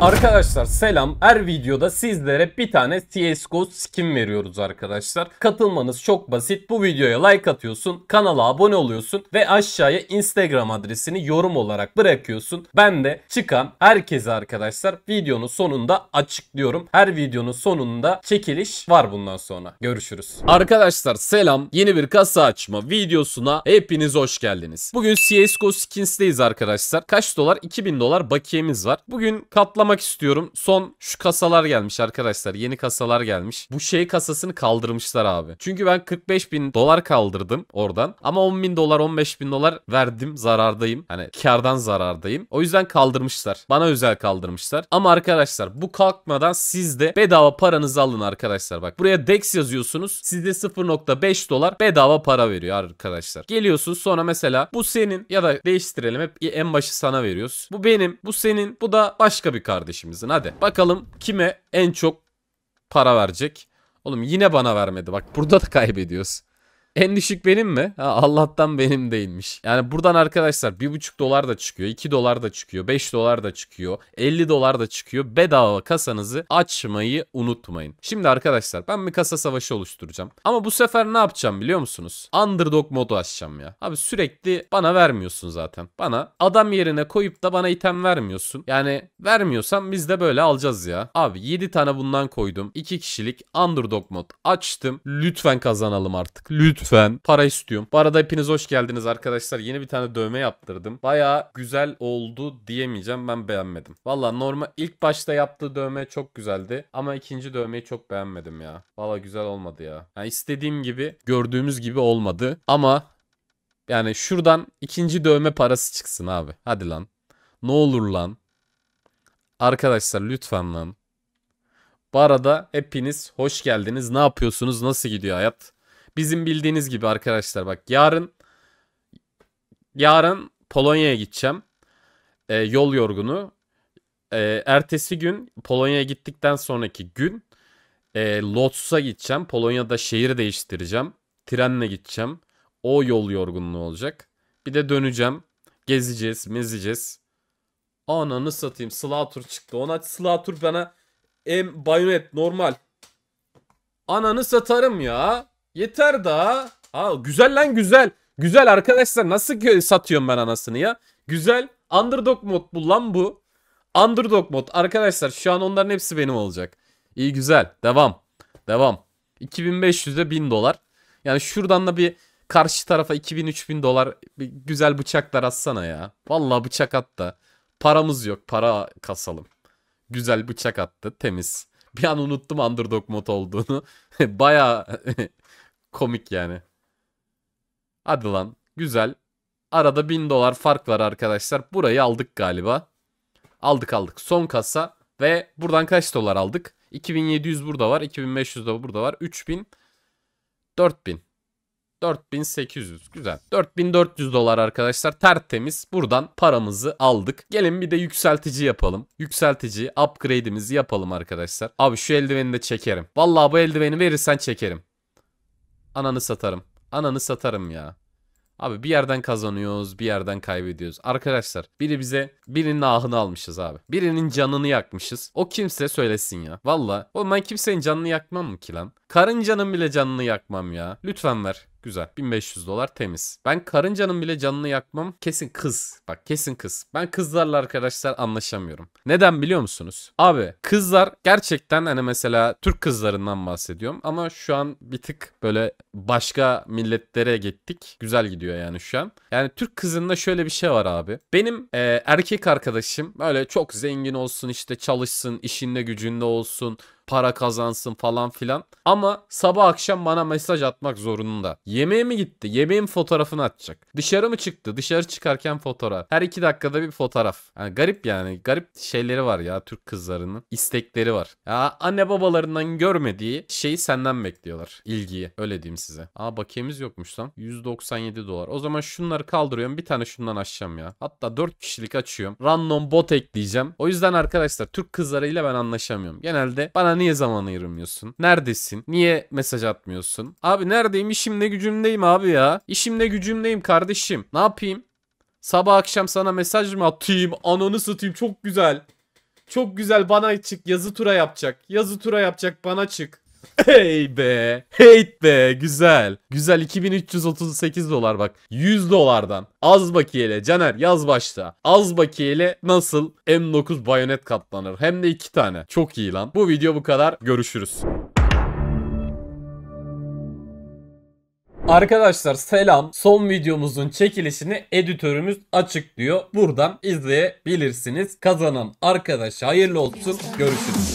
Arkadaşlar selam. Her videoda sizlere bir tane CSGO skin veriyoruz arkadaşlar. Katılmanız çok basit. Bu videoya like atıyorsun, kanala abone oluyorsun ve aşağıya Instagram adresini yorum olarak bırakıyorsun. Ben de çıkan herkese arkadaşlar videonun sonunda açıklıyorum. Her videonun sonunda çekiliş var bundan sonra. Görüşürüz. Arkadaşlar selam. Yeni bir kasa açma videosuna hepiniz hoş geldiniz. Bugün CSGO skins'teyiz arkadaşlar. Kaç dolar? 2000 dolar bakiyemiz var. Bugün katla atlamak istiyorum. Son şu kasalar gelmiş arkadaşlar. Yeni kasalar gelmiş. Bu şey kasasını kaldırmışlar abi. Çünkü ben 45 bin dolar kaldırdım oradan. Ama 10 bin dolar 15 bin dolar verdim. Zarardayım. Hani kardan zarardayım. O yüzden kaldırmışlar. Bana özel kaldırmışlar. Ama arkadaşlar bu kalkmadan siz de bedava paranızı alın arkadaşlar. Bak buraya DEX yazıyorsunuz. Sizde 0.5 dolar bedava para veriyor arkadaşlar. Geliyorsun sonra mesela bu senin ya da değiştirelim hep en başı sana veriyoruz. Bu benim, bu senin, bu da başka bir kart kardeşimizin. Hadi bakalım kime en çok para verecek. Oğlum yine bana vermedi. Bak burada da kaybediyoruz. En düşük benim mi? Ha, Allah'tan benim değilmiş. Yani buradan arkadaşlar 1,5 dolar da çıkıyor, 2 dolar da çıkıyor, 5 dolar da çıkıyor, 50 dolar da çıkıyor. Bedava kasanızı açmayı unutmayın. Şimdi arkadaşlar ben bir kasa savaşı oluşturacağım. Ama bu sefer ne yapacağım biliyor musunuz? Underdog modu açacağım ya. Abi sürekli bana vermiyorsun zaten. Bana adam yerine koyup da bana item vermiyorsun. Yani vermiyorsan biz de böyle alacağız ya. Abi 7 tane bundan koydum. 2 kişilik underdog mod açtım. Lütfen kazanalım artık. Lütfen lütfen. Para istiyorum. Bu arada hepiniz hoş geldiniz arkadaşlar. Yeni bir tane dövme yaptırdım. Baya güzel oldu diyemeyeceğim. Ben beğenmedim. Valla normal ilk başta yaptığı dövme çok güzeldi. Ama ikinci dövmeyi çok beğenmedim ya. Valla güzel olmadı ya. Yani istediğim gibi gördüğümüz gibi olmadı. Ama yani şuradan ikinci dövme parası çıksın abi. Hadi lan. Ne olur lan. Arkadaşlar lütfen lan. Bu arada hepiniz hoş geldiniz. Ne yapıyorsunuz? Nasıl gidiyor hayat? Bizim bildiğiniz gibi arkadaşlar bak yarın yarın Polonya'ya gideceğim. E, yol yorgunu. E, ertesi gün Polonya'ya gittikten sonraki gün e, Lotus'a gideceğim. Polonya'da şehir değiştireceğim. Trenle gideceğim. O yol yorgunluğu olacak. Bir de döneceğim. Gezeceğiz, mezeceğiz. Ananı satayım. Slatur çıktı. Ona Slatur bana em bayonet normal. Ananı satarım ya. Yeter daha. Ha güzel lan güzel. Güzel arkadaşlar nasıl satıyorum ben anasını ya. Güzel. Underdog mod bu lan bu. Underdog mod arkadaşlar şu an onların hepsi benim olacak. İyi güzel. Devam. Devam. 2500'e 1000 dolar. Yani şuradan da bir karşı tarafa 2000-3000 dolar bir güzel bıçaklar atsana ya. Vallahi bıçak at da. Paramız yok. Para kasalım. Güzel bıçak attı. Temiz. Bir an unuttum underdog mod olduğunu. Baya komik yani. Hadi lan. Güzel. Arada 1000 dolar fark var arkadaşlar. Burayı aldık galiba. Aldık aldık. Son kasa ve buradan kaç dolar aldık? 2700 burada var. 2500 de burada var. 3000 4000 4800 güzel. 4400 dolar arkadaşlar tertemiz. Buradan paramızı aldık. Gelin bir de yükseltici yapalım. Yükseltici upgrade'imizi yapalım arkadaşlar. Abi şu eldiveni de çekerim. Vallahi bu eldiveni verirsen çekerim. Ananı satarım. Ananı satarım ya. Abi bir yerden kazanıyoruz, bir yerden kaybediyoruz. Arkadaşlar biri bize birinin ahını almışız abi. Birinin canını yakmışız. O kimse söylesin ya. Valla. Oğlum ben kimsenin canını yakmam mı ki lan? Karıncanın bile canını yakmam ya. Lütfen ver. Güzel. 1500 dolar temiz. Ben karıncanın bile canını yakmam. Kesin kız. Bak kesin kız. Ben kızlarla arkadaşlar anlaşamıyorum. Neden biliyor musunuz? Abi kızlar gerçekten hani mesela Türk kızlarından bahsediyorum. Ama şu an bir tık böyle başka milletlere gittik. Güzel gidiyor yani şu an. Yani Türk kızında şöyle bir şey var abi. Benim e, erkek arkadaşım böyle çok zengin olsun işte çalışsın işinde gücünde olsun para kazansın falan filan. Ama sabah akşam bana mesaj atmak zorunda. Yemeğe mi gitti? Yemeğin fotoğrafını atacak. Dışarı mı çıktı? Dışarı çıkarken fotoğraf. Her iki dakikada bir fotoğraf. Yani garip yani. Garip şeyleri var ya Türk kızlarının. istekleri var. Ya anne babalarından görmediği şeyi senden bekliyorlar. İlgiyi. Öyle diyeyim size. Aa bakiyemiz yokmuş lan. 197 dolar. O zaman şunları kaldırıyorum. Bir tane şundan açacağım ya. Hatta 4 kişilik açıyorum. Random bot ekleyeceğim. O yüzden arkadaşlar Türk kızlarıyla ben anlaşamıyorum. Genelde bana niye zaman ayıramıyorsun? Neredesin? Niye mesaj atmıyorsun? Abi neredeyim? İşimde gücümdeyim abi ya. İşimde gücümdeyim kardeşim. Ne yapayım? Sabah akşam sana mesaj mı atayım? Ananı satayım çok güzel. Çok güzel bana çık. Yazı tura yapacak. Yazı tura yapacak bana çık. Hey be. hey be. Güzel. Güzel 2338 dolar bak. 100 dolardan. Az bakiyeli. Caner yaz başta. Az bakiyeli nasıl M9 bayonet katlanır. Hem de 2 tane. Çok iyi lan. Bu video bu kadar. Görüşürüz. Arkadaşlar selam. Son videomuzun çekilişini editörümüz açıklıyor. Buradan izleyebilirsiniz. Kazanan arkadaşa hayırlı olsun. Görüşürüz.